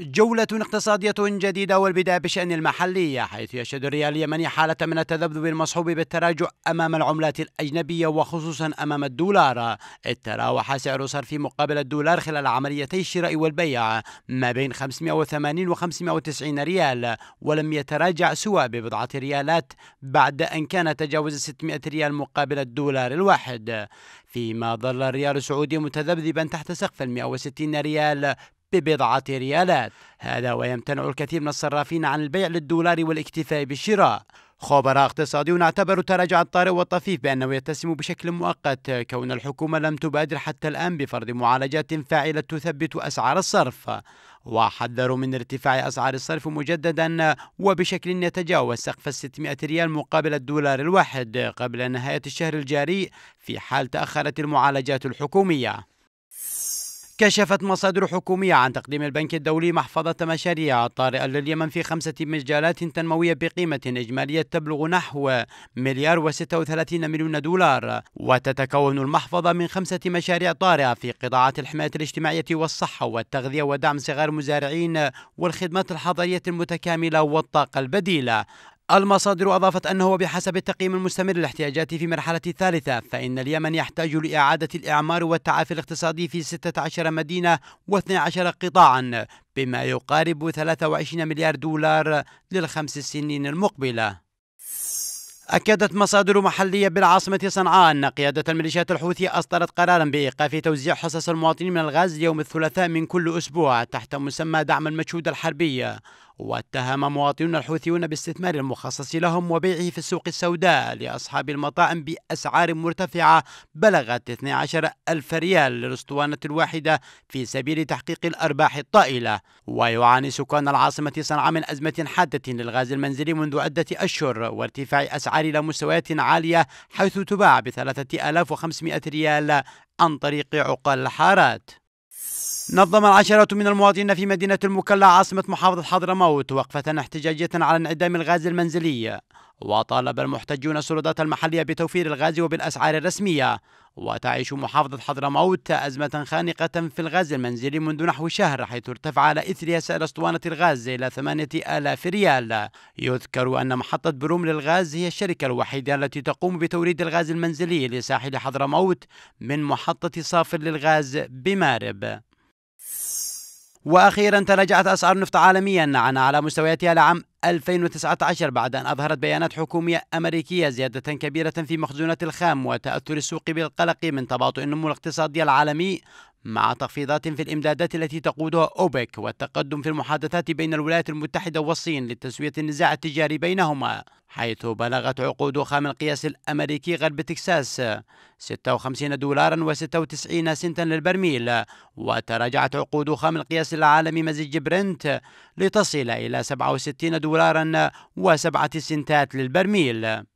جولة اقتصادية جديدة والبداية بشأن المحلية حيث يشهد الريال اليمني حالة من التذبذب المصحوب بالتراجع أمام العملات الأجنبية وخصوصا أمام الدولار إذ تراوح سعر صرف مقابل الدولار خلال عمليتي الشراء والبيع ما بين 580 و 590 ريال ولم يتراجع سوى ببضعة ريالات بعد أن كان تجاوز 600 ريال مقابل الدولار الواحد فيما ظل الريال السعودي متذبذبا تحت سقف 160 ريال ببضعة ريالات هذا ويمتنع الكثير من الصرافين عن البيع للدولار والاكتفاء بالشراء خبراء اقتصاديون اعتبروا تراجع الطارئ والطفيف بأنه يتسم بشكل مؤقت كون الحكومة لم تبادر حتى الآن بفرض معالجات فاعلة تثبت أسعار الصرف وحذروا من ارتفاع أسعار الصرف مجددا وبشكل يتجاوز سقف 600 ريال مقابل الدولار الواحد قبل نهاية الشهر الجاري في حال تأخرت المعالجات الحكومية كشفت مصادر حكومية عن تقديم البنك الدولي محفظة مشاريع طارئة لليمن في خمسة مجالات تنموية بقيمة إجمالية تبلغ نحو مليار و36 مليون دولار وتتكون المحفظة من خمسة مشاريع طارئة في قطاعات الحماية الاجتماعية والصحة والتغذية ودعم صغار المزارعين والخدمات الحضرية المتكاملة والطاقة البديلة المصادر أضافت أنه بحسب التقييم المستمر للاحتياجات في مرحلة الثالثة فإن اليمن يحتاج لإعادة الإعمار والتعافي الاقتصادي في 16 مدينة و12 قطاعا بما يقارب 23 مليار دولار للخمس سنين المقبلة أكدت مصادر محلية بالعاصمة صنعاء أن قيادة الميليشيات الحوثي أصدرت قرارا بإيقاف توزيع حصص المواطنين من الغاز يوم الثلاثاء من كل أسبوع تحت مسمى دعم المجهود الحربي واتهم مواطنون الحوثيون باستثمار المخصص لهم وبيعه في السوق السوداء لأصحاب المطاعم بأسعار مرتفعة بلغت 12 ألف ريال للأسطوانة الواحدة في سبيل تحقيق الأرباح الطائلة ويعاني سكان العاصمة صنعاء من أزمة حادة للغاز المنزلي منذ عدة أشهر وارتفاع أسعار إلى مستويات عالية حيث تباع ب 3500 ريال عن طريق عقل الحارات نظم العشرة من المواطنين في مدينة المكلا عاصمة محافظة حضرموت وقفة احتجاجية على انعدام الغاز المنزلي وطالب المحتجون السلطات المحلية بتوفير الغاز وبالأسعار الرسمية وتعيش محافظة حضرموت أزمة خانقة في الغاز المنزلي منذ نحو شهر حيث ارتفع على إثرها سعر اسطوانة الغاز إلى ثمانية آلاف ريال يذكر أن محطة بروم للغاز هي الشركة الوحيدة التي تقوم بتوريد الغاز المنزلي لساحل حضرموت من محطة صافر للغاز بمارب واخيرا تراجعت اسعار النفط عالميا عن على مستوياتها لعام 2019 بعد ان اظهرت بيانات حكوميه امريكيه زياده كبيره في مخزونات الخام وتاثر السوق بالقلق من تباطؤ النمو الاقتصادي العالمي مع تخفيضات في الامدادات التي تقودها اوبك والتقدم في المحادثات بين الولايات المتحده والصين لتسويه النزاع التجاري بينهما حيث بلغت عقود خام القياس الأمريكي غرب تكساس 56 دولارا و96 سنتا للبرميل وتراجعت عقود خام القياس العالمي مزيج برنت لتصل إلى 67 دولارا و7 سنتات للبرميل